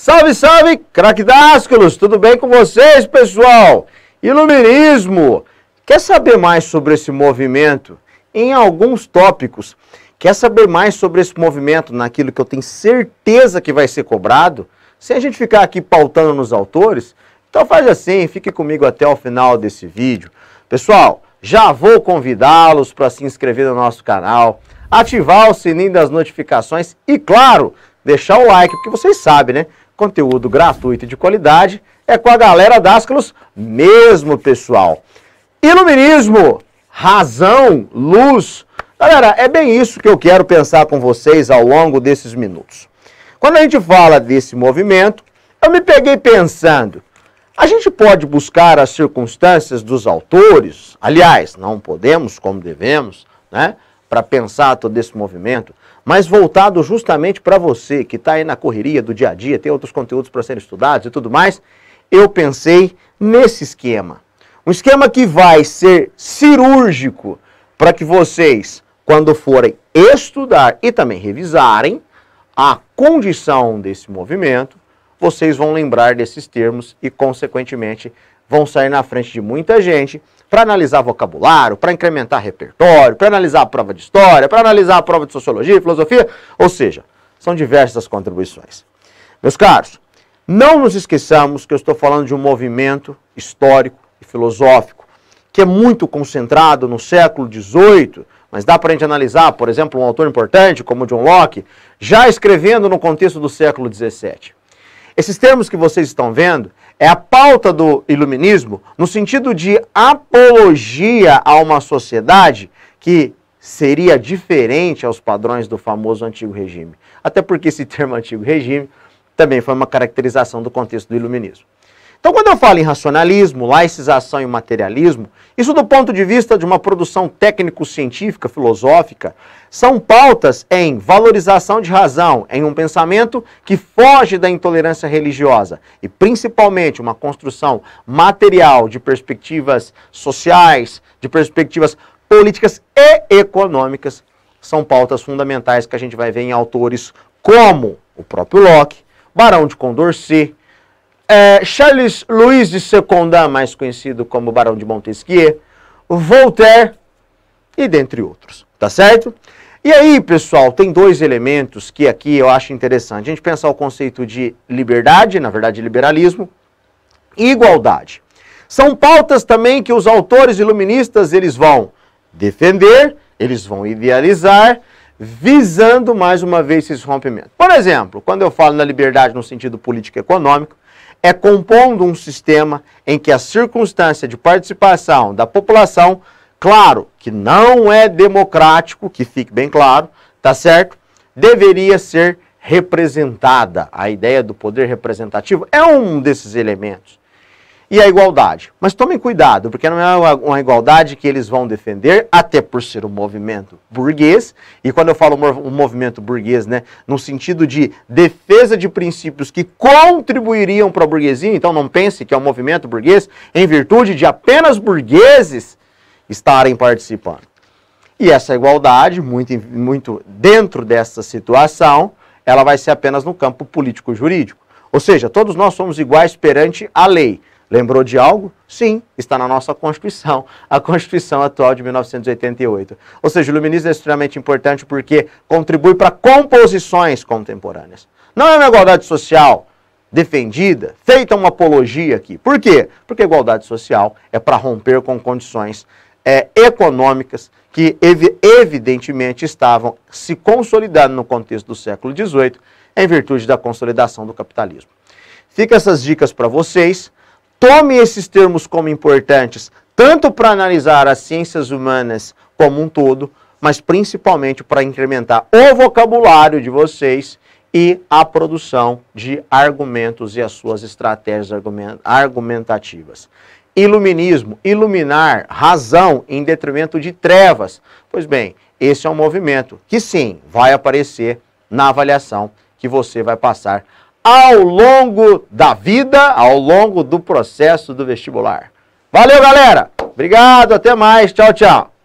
Salve, salve, craquidásculos! Tudo bem com vocês, pessoal? Iluminismo! Quer saber mais sobre esse movimento? Em alguns tópicos. Quer saber mais sobre esse movimento naquilo que eu tenho certeza que vai ser cobrado? Sem a gente ficar aqui pautando nos autores? Então faz assim, fique comigo até o final desse vídeo. Pessoal, já vou convidá-los para se inscrever no nosso canal, ativar o sininho das notificações e, claro, deixar o like, porque vocês sabem, né? conteúdo gratuito e de qualidade é com a galera da Ascalos mesmo, pessoal. Iluminismo, razão, luz. Galera, é bem isso que eu quero pensar com vocês ao longo desses minutos. Quando a gente fala desse movimento, eu me peguei pensando, a gente pode buscar as circunstâncias dos autores, aliás, não podemos como devemos, né? para pensar todo esse movimento, mas voltado justamente para você que está aí na correria do dia a dia, tem outros conteúdos para serem estudados e tudo mais, eu pensei nesse esquema. Um esquema que vai ser cirúrgico para que vocês, quando forem estudar e também revisarem a condição desse movimento, vocês vão lembrar desses termos e, consequentemente, vão sair na frente de muita gente para analisar vocabulário, para incrementar repertório, para analisar a prova de história, para analisar a prova de sociologia e filosofia, ou seja, são diversas as contribuições. Meus caros, não nos esqueçamos que eu estou falando de um movimento histórico e filosófico que é muito concentrado no século XVIII, mas dá para a gente analisar, por exemplo, um autor importante como John Locke, já escrevendo no contexto do século XVII. Esses termos que vocês estão vendo é a pauta do iluminismo no sentido de apologia a uma sociedade que seria diferente aos padrões do famoso antigo regime. Até porque esse termo antigo regime também foi uma caracterização do contexto do iluminismo. Então, quando eu falo em racionalismo, laicização e materialismo, isso do ponto de vista de uma produção técnico-científica, filosófica, são pautas em valorização de razão, em um pensamento que foge da intolerância religiosa e principalmente uma construção material de perspectivas sociais, de perspectivas políticas e econômicas, são pautas fundamentais que a gente vai ver em autores como o próprio Locke, Barão de Condorcet, é, Charles Louis de Seconda, mais conhecido como Barão de Montesquieu, Voltaire e dentre outros, tá certo? E aí, pessoal, tem dois elementos que aqui eu acho interessante. A gente pensar o conceito de liberdade, na verdade liberalismo, e igualdade. São pautas também que os autores iluministas eles vão defender, eles vão idealizar, visando mais uma vez esse rompimento. Por exemplo, quando eu falo na liberdade no sentido político-econômico, é compondo um sistema em que a circunstância de participação da população, claro que não é democrático, que fique bem claro, tá certo? Deveria ser representada. A ideia do poder representativo é um desses elementos e a igualdade. Mas tomem cuidado, porque não é uma igualdade que eles vão defender, até por ser um movimento burguês. E quando eu falo um movimento burguês, né, no sentido de defesa de princípios que contribuiriam para a burguesia, então não pense que é um movimento burguês em virtude de apenas burgueses estarem participando. E essa igualdade, muito, muito dentro dessa situação, ela vai ser apenas no campo político-jurídico. Ou seja, todos nós somos iguais perante a lei. Lembrou de algo? Sim, está na nossa Constituição, a Constituição atual de 1988. Ou seja, o iluminismo é extremamente importante porque contribui para composições contemporâneas. Não é uma igualdade social defendida, feita uma apologia aqui. Por quê? Porque a igualdade social é para romper com condições é, econômicas que ev evidentemente estavam se consolidando no contexto do século XVIII em virtude da consolidação do capitalismo. Fica essas dicas para vocês. Tome esses termos como importantes, tanto para analisar as ciências humanas como um todo, mas principalmente para incrementar o vocabulário de vocês e a produção de argumentos e as suas estratégias argumentativas. Iluminismo, iluminar, razão em detrimento de trevas. Pois bem, esse é um movimento que sim vai aparecer na avaliação que você vai passar ao longo da vida, ao longo do processo do vestibular. Valeu, galera! Obrigado, até mais, tchau, tchau!